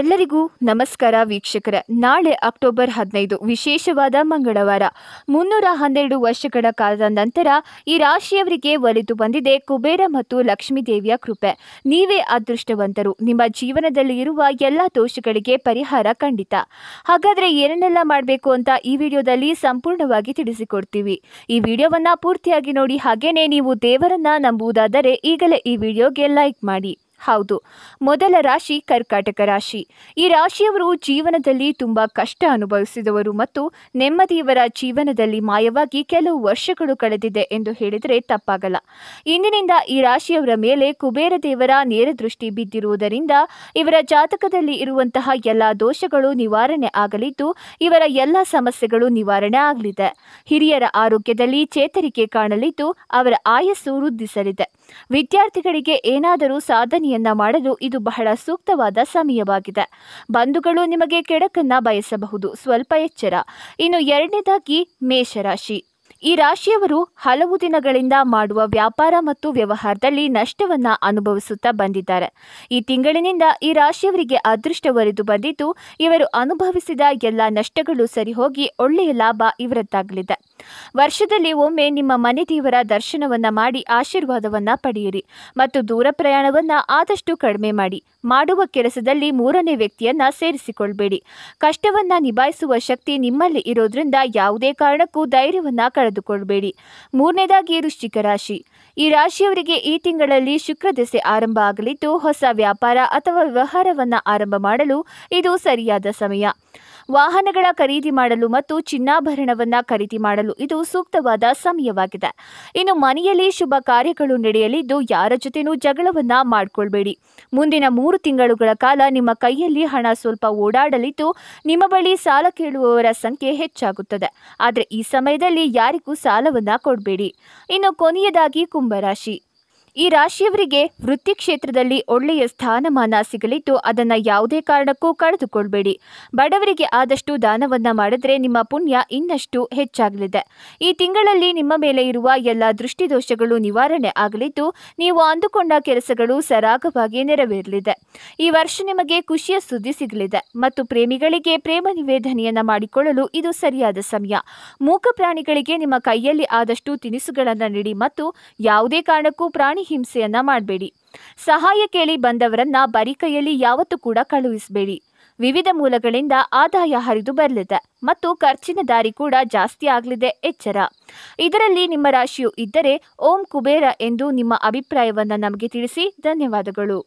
ಎಲ್ಲರಿಗೂ ನಮಸ್ಕಾರ ವೀಕ್ಷಕರ ನಾಳೆ ಅಕ್ಟೋಬರ್ ಹದಿನೈದು ವಿಶೇಷವಾದ ಮಂಗಳವಾರ ಮುನ್ನೂರ ಹನ್ನೆರಡು ವರ್ಷಗಳ ಕಾಲದ ನಂತರ ಈ ರಾಶಿಯವರಿಗೆ ಒಲಿದು ಬಂದಿದೆ ಕುಬೇರ ಮತ್ತು ಲಕ್ಷ್ಮೀ ದೇವಿಯ ಕೃಪೆ ನೀವೇ ಅದೃಷ್ಟವಂತರು ನಿಮ್ಮ ಜೀವನದಲ್ಲಿ ಇರುವ ಎಲ್ಲ ದೋಷಗಳಿಗೆ ಪರಿಹಾರ ಖಂಡಿತ ಹಾಗಾದರೆ ಏನನ್ನೆಲ್ಲ ಮಾಡಬೇಕು ಅಂತ ಈ ವಿಡಿಯೋದಲ್ಲಿ ಸಂಪೂರ್ಣವಾಗಿ ತಿಳಿಸಿಕೊಡ್ತೀವಿ ಈ ವಿಡಿಯೋವನ್ನು ಪೂರ್ತಿಯಾಗಿ ನೋಡಿ ಹಾಗೇನೆ ನೀವು ದೇವರನ್ನ ನಂಬುವುದಾದರೆ ಈಗಲೇ ಈ ವಿಡಿಯೋಗೆ ಲೈಕ್ ಮಾಡಿ ಹೌದು ಮೊದಲ ರಾಶಿ ಕರ್ಕಾಟಕ ರಾಶಿ ಈ ರಾಶಿಯವರು ಜೀವನದಲ್ಲಿ ತುಂಬ ಕಷ್ಟ ಅನುಭವಿಸಿದವರು ಮತ್ತು ನೆಮ್ಮದಿಯವರ ಜೀವನದಲ್ಲಿ ಮಾಯವಾಗಿ ಕೆಲವು ವರ್ಷಗಳು ಕಳೆದಿದೆ ಎಂದು ಹೇಳಿದರೆ ತಪ್ಪಾಗಲ್ಲ ಇಂದಿನಿಂದ ಈ ರಾಶಿಯವರ ಮೇಲೆ ಕುಬೇರ ದೇವರ ನೇರ ದೃಷ್ಟಿ ಬಿದ್ದಿರುವುದರಿಂದ ಇವರ ಜಾತಕದಲ್ಲಿ ಇರುವಂತಹ ಎಲ್ಲ ದೋಷಗಳು ನಿವಾರಣೆ ಆಗಲಿದ್ದು ಇವರ ಎಲ್ಲ ಸಮಸ್ಯೆಗಳು ನಿವಾರಣೆ ಆಗಲಿದೆ ಹಿರಿಯರ ಆರೋಗ್ಯದಲ್ಲಿ ಚೇತರಿಕೆ ಕಾಣಲಿದ್ದು ಅವರ ಆಯಸ್ಸು ವೃದ್ಧಿಸಲಿದೆ ವಿದ್ಯಾರ್ಥಿಗಳಿಗೆ ಏನಾದರೂ ಸಾಧನೆಯನ್ನ ಮಾಡಲು ಇದು ಬಹಳ ಸೂಕ್ತವಾದ ಸಮಯವಾಗಿದೆ ಬಂಧುಗಳು ನಿಮಗೆ ಕೆಡಕನ್ನ ಬಯಸಬಹುದು ಸ್ವಲ್ಪ ಎಚ್ಚರ ಇನ್ನು ಎರಡನೇದಾಗಿ ಮೇಷರಾಶಿ ಈ ರಾಶಿಯವರು ಹಲವು ದಿನಗಳಿಂದ ಮಾಡುವ ವ್ಯಾಪಾರ ಮತ್ತು ವ್ಯವಹಾರದಲ್ಲಿ ನಷ್ಟವನ್ನ ಅನುಭವಿಸುತ್ತಾ ಬಂದಿದ್ದಾರೆ ಈ ತಿಂಗಳಿನಿಂದ ಈ ರಾಶಿಯವರಿಗೆ ಅದೃಷ್ಟ ಒರೆದು ಬಂದಿದ್ದು ಇವರು ಅನುಭವಿಸಿದ ಎಲ್ಲ ನಷ್ಟಗಳು ಸರಿ ಹೋಗಿ ಒಳ್ಳೆಯ ಲಾಭ ಇವರದ್ದಾಗಲಿದೆ ವರ್ಷದಲ್ಲಿ ಒಮ್ಮೆ ನಿಮ್ಮ ಮನೆ ದೇವರ ದರ್ಶನವನ್ನ ಮಾಡಿ ಆಶೀರ್ವಾದವನ್ನ ಪಡೆಯಿರಿ ಮತ್ತು ದೂರ ಪ್ರಯಾಣವನ್ನ ಆದಷ್ಟು ಕಡಿಮೆ ಮಾಡಿ ಮಾಡುವ ಕೆಲಸದಲ್ಲಿ ಮೂರನೇ ವ್ಯಕ್ತಿಯನ್ನ ಸೇರಿಸಿಕೊಳ್ಬೇಡಿ ಕಷ್ಟವನ್ನ ನಿಭಾಯಿಸುವ ಶಕ್ತಿ ನಿಮ್ಮಲ್ಲಿ ಇರೋದ್ರಿಂದ ಯಾವುದೇ ಕಾರಣಕ್ಕೂ ಧೈರ್ಯವನ್ನ ಕಳೆದುಕೊಳ್ಳಬೇಡಿ ಮೂರನೇದಾಗಿ ವೃಶ್ಚಿಕ ರಾಶಿ ಈ ರಾಶಿಯವರಿಗೆ ಈ ತಿಂಗಳಲ್ಲಿ ಶುಕ್ರ ದೆಸೆ ಆರಂಭ ಆಗಲಿದ್ದು ಹೊಸ ವ್ಯಾಪಾರ ಅಥವಾ ವ್ಯವಹಾರವನ್ನು ಆರಂಭ ಮಾಡಲು ಇದು ಸರಿಯಾದ ಸಮಯ ವಾಹನಗಳ ಖರೀದಿ ಮಾಡಲು ಮತ್ತು ಚಿನ್ನಾಭರಣವನ್ನು ಖರೀದಿ ಮಾಡಲು ಇದು ಸೂಕ್ತವಾದ ಸಮಯವಾಗಿದೆ ಇನ್ನು ಮನೆಯಲ್ಲಿ ಶುಭ ಕಾರ್ಯಗಳು ನಡೆಯಲಿದ್ದು ಯಾರ ಜೊತೆನೂ ಜಗಳವನ್ನ ಮಾಡಿಕೊಳ್ಬೇಡಿ ಮುಂದಿನ ಮೂರು ತಿಂಗಳುಗಳ ಕಾಲ ನಿಮ್ಮ ಕೈಯಲ್ಲಿ ಹಣ ಸ್ವಲ್ಪ ಓಡಾಡಲಿದ್ದು ನಿಮ್ಮ ಬಳಿ ಸಾಲ ಕೇಳುವವರ ಸಂಖ್ಯೆ ಹೆಚ್ಚಾಗುತ್ತದೆ ಆದರೆ ಈ ಸಮಯದಲ್ಲಿ ಯಾರಿಗೂ ಸಾಲವನ್ನ ಕೊಡಬೇಡಿ ಇನ್ನು ಕೊನೆಯದಾಗಿ ಕುಂಭರಾಶಿ ಈ ರಾಶಿಯವರಿಗೆ ವೃತ್ತಿ ಕ್ಷೇತ್ರದಲ್ಲಿ ಒಳ್ಳೆಯ ಸ್ಥಾನಮಾನ ಸಿಗಲಿದ್ದು ಅದನ್ನು ಯಾವುದೇ ಕಾರಣಕ್ಕೂ ಕಳೆದುಕೊಳ್ಬೇಡಿ ಬಡವರಿಗೆ ಆದಷ್ಟು ದಾನವನ್ನು ಮಾಡಿದ್ರೆ ನಿಮ್ಮ ಪುಣ್ಯ ಇನ್ನಷ್ಟು ಹೆಚ್ಚಾಗಲಿದೆ ಈ ತಿಂಗಳಲ್ಲಿ ನಿಮ್ಮ ಮೇಲೆ ಇರುವ ಎಲ್ಲ ದೃಷ್ಟಿದೋಷಗಳು ನಿವಾರಣೆ ಆಗಲಿದ್ದು ನೀವು ಅಂದುಕೊಂಡ ಕೆಲಸಗಳು ಸರಾಗವಾಗಿ ನೆರವೇರಲಿದೆ ಈ ವರ್ಷ ನಿಮಗೆ ಖುಷಿಯ ಸುದ್ದಿ ಸಿಗಲಿದೆ ಮತ್ತು ಪ್ರೇಮಿಗಳಿಗೆ ಪ್ರೇಮ ನಿವೇದನೆಯನ್ನು ಮಾಡಿಕೊಳ್ಳಲು ಇದು ಸರಿಯಾದ ಸಮಯ ಮೂಕ ಪ್ರಾಣಿಗಳಿಗೆ ನಿಮ್ಮ ಕೈಯಲ್ಲಿ ಆದಷ್ಟು ತಿನಿಸುಗಳನ್ನು ನೀಡಿ ಮತ್ತು ಯಾವುದೇ ಕಾರಣಕ್ಕೂ ಪ್ರಾಣಿ ಹಿಂಸೆಯನ್ನ ಮಾಡಬೇಡಿ ಸಹಾಯ ಕೇಳಿ ಬಂದವರನ್ನ ಬರಿಕೈಯಲ್ಲಿ ಯಾವತ್ತೂ ಕೂಡ ಕಳುಹಿಸಬೇಡಿ ವಿವಿಧ ಮೂಲಗಳಿಂದ ಆದಾಯ ಹರಿದು ಬರಲಿದೆ ಮತ್ತು ಖರ್ಚಿನ ದಾರಿ ಕೂಡ ಜಾಸ್ತಿ ಆಗಲಿದೆ ಎಚ್ಚರ ಇದರಲ್ಲಿ ನಿಮ್ಮ ರಾಶಿಯು ಇದ್ದರೆ ಓಂ ಕುಬೇರ ಎಂದು ನಿಮ್ಮ ಅಭಿಪ್ರಾಯವನ್ನು ನಮಗೆ ತಿಳಿಸಿ ಧನ್ಯವಾದಗಳು